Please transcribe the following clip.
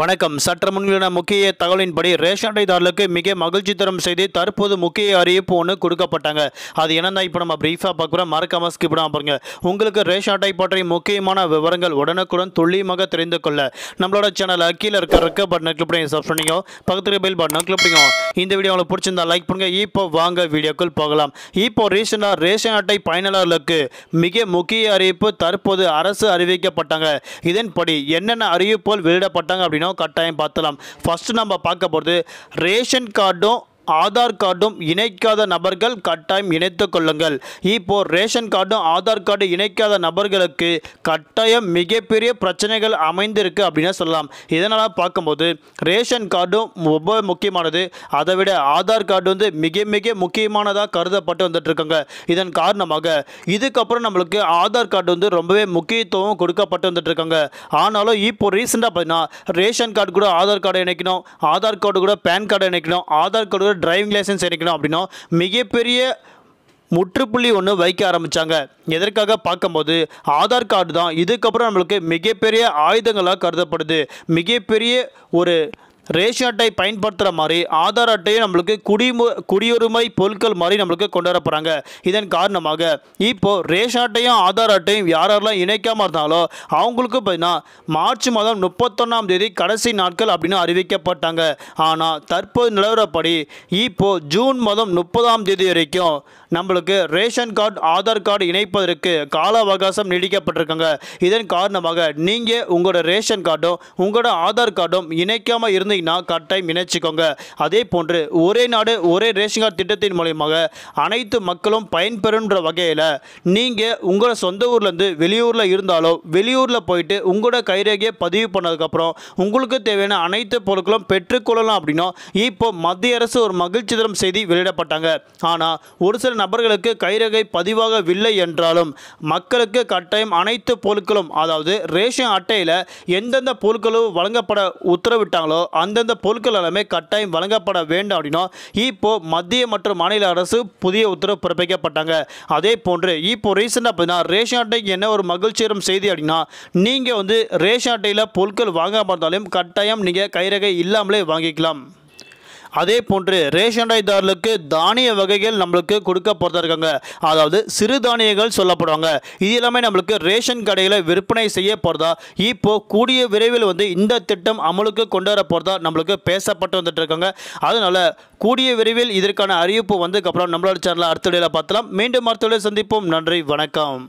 வணக்கம் சற்று முன்களின முக்கிய தகவலின்படி ரேஷன் அட்டைதாரர்களுக்கு மிக மகிழ்ச்சி தரும் செய்தி தற்போது முக்கிய அறிவிப்பு ஒன்று கொடுக்கப்பட்டாங்க அது என்னென்னா இப்போ நம்ம பிரீஃபாக பார்க்குறோம் மறக்காம ஸ்கிப்டாக பாருங்க உங்களுக்கு ரேஷன் அட்டை பற்றிய முக்கியமான விவரங்கள் உடனுக்குடன் துல்லியமாக தெரிந்து கொள்ள நம்மளோட சேனல் கீழே இருக்க இருக்க பட்டனை கிளிப் பண்ணி சப்ஸ்கிரைப் பண்ணிக்கோ பக்கத்துக்கு பெல் பட்டனை கிளிப் பண்ணிக்கோ இந்த வீடியோ உங்களுக்கு பிடிச்சிருந்தா லைக் பண்ணுங்க இப்போ வாங்க வீடியோக்குள் போகலாம் இப்போ ரீசெண்டாக ரேஷன் அட்டை பயனாளர்களுக்கு மிக முக்கிய அறிவிப்பு தற்போது அரசு அறிவிக்கப்பட்டாங்க இதன்படி என்னென்ன அறிவிப்புகள் வெளியிடப்பட்டாங்க அப்படின்னு வேணும் கட்டாயம் பார்த்தலாம் ஃபஸ்ட்டு நம்ம பார்க்க போகிறது ரேஷன் கார்டும் ஆதார் கார்டும் இணைக்காத நபர்கள் கட்டாயம் இணைத்து கொள்ளுங்கள் இப்போ ரேஷன் கார்டும் ஆதார் கார்டு இணைக்காத நபர்களுக்கு கட்டாயம் மிகப்பெரிய பிரச்சனைகள் அமைந்திருக்கு அப்படின்னு சொல்லலாம் இதனால் பார்க்கும்போது ரேஷன் கார்டும் ரொம்ப முக்கியமானது அதை விட ஆதார் கார்டு வந்து மிக மிக முக்கியமானதாக கருதப்பட்டு வந்துட்டுருக்காங்க இதன் காரணமாக இதுக்கப்புறம் நம்மளுக்கு ஆதார் கார்டு வந்து ரொம்பவே முக்கியத்துவம் கொடுக்கப்பட்டு வந்துட்டுருக்காங்க ஆனாலும் இப்போ ரீசெண்டாக பார்த்தீங்கன்னா ரேஷன் கார்டு கூட ஆதார் கார்டு இணைக்கணும் ஆதார் கார்டு கூட பேன் கார்டு இணைக்கணும் ஆதார் கார்டு ஒருத்தர் டிரைவிங் லைசன்ஸ் எடுக்கணும் அப்படின்னா மிகப்பெரிய முற்றுப்புள்ளி ஒன்று வைக்க ஆரம்பித்தாங்க எதற்காக பார்க்கும்போது ஆதார் கார்டு தான் இதுக்கப்புறம் நம்மளுக்கு மிகப்பெரிய ஆயுதங்களாக கருதப்படுது மிகப்பெரிய ஒரு ரேஷன் அட்டை பயன்படுத்துகிற மாதிரி ஆதார் அட்டையும் நம்மளுக்கு குடிமு குடியுரிமை பொருட்கள் மாதிரி நம்மளுக்கு கொண்டு வர போகிறாங்க இதன் காரணமாக இப்போது ரேஷன் அட்டையும் ஆதார் அட்டையும் யார் யாரெல்லாம் இணைக்காமல் இருந்தாலோ அவங்களுக்கு பார்த்தீங்கன்னா மார்ச் மாதம் முப்பத்தொன்னாம் தேதி கடைசி நாட்கள் அப்படின்னு அறிவிக்கப்பட்டாங்க ஆனால் தற்போது நிலவரப்படி இப்போது ஜூன் மாதம் முப்பதாம் தேதி வரைக்கும் நம்மளுக்கு ரேஷன் கார்டு ஆதார் கார்டு இணைப்பதற்கு கால அவகாசம் நீடிக்கப்பட்டிருக்காங்க இதன் காரணமாக நீங்கள் உங்களோட ரேஷன் கார்டும் உங்களோட ஆதார் கார்டும் இணைக்காமல் இருந்து நான் கட்டாயம் இணைச்சிக்கோங்க அதே போன்று ஒரே நாடு ஒரே ரேஷன் கார்டு திட்டத்தின் மூலயமாக அனைத்து மக்களும் பயன்பெறுன்ற வகையில் நீங்கள் உங்களோட சொந்த ஊர்லேருந்து வெளியூரில் இருந்தாலும் வெளியூரில் போயிட்டு உங்களோட கைரேகையை பதிவு பண்ணதுக்கப்புறம் உங்களுக்கு தேவையான அனைத்து பொருட்களும் பெற்றுக்கொள்ளலாம் அப்படின்னா இப்போ மத்திய அரசு ஒரு மகிழ்ச்சி தரும் செய்தி வெளியிடப்பட்டாங்க ஆனால் ஒரு சில நபர்களுக்கு கைரேகை பதிவாகவில்லை என்றாலும் மக்களுக்கு கட்டாயம் அனைத்து பொருட்களும் அதாவது ரேஷன் அட்டையில் எந்தெந்த பொருட்களும் வழங்கப்பட உத்தரவிட்டாங்களோ அந்தந்த பொருட்கள் எல்லாமே கட்டாயம் வழங்கப்பட வேண்டும் அப்படின்னா இப்போ மத்திய மற்றும் மாநில அரசு புதிய உத்தரவு பிறப்பிக்கப்பட்டாங்க அதே போன்று இப்போ ரீசெண்டாக பார்த்தீங்கன்னா ரேஷன் அட்டைக்கு என்ன ஒரு மகிழ்ச்சியரும் செய்தி அப்படின்னா நீங்கள் வந்து ரேஷன் அட்டையில் பொருட்கள் வாங்காமல் பார்த்தாலும் கட்டாயம் நீங்கள் கைரகை இல்லாமலே வாங்கிக்கலாம் அதே போன்று ரேஷன் அடைதாரர்களுக்கு தானிய வகைகள் நம்மளுக்கு கொடுக்க இருக்காங்க அதாவது சிறு தானியங்கள் சொல்லப்படுவாங்க இது எல்லாமே நம்மளுக்கு ரேஷன் கடையில் விற்பனை செய்ய போகிறதா இப்போ கூடிய விரைவில் வந்து இந்த திட்டம் அமலுக்கு கொண்டு வர போகிறதா நம்மளுக்கு பேசப்பட்டு வந்துட்டு இருக்காங்க அதனால் கூடிய விரைவில் இதற்கான அறிவிப்பு வந்ததுக்கப்புறம் நம்மளோட சேனலில் அடுத்த பார்த்தலாம் மீண்டும் அடுத்த சந்திப்போம் நன்றி வணக்கம்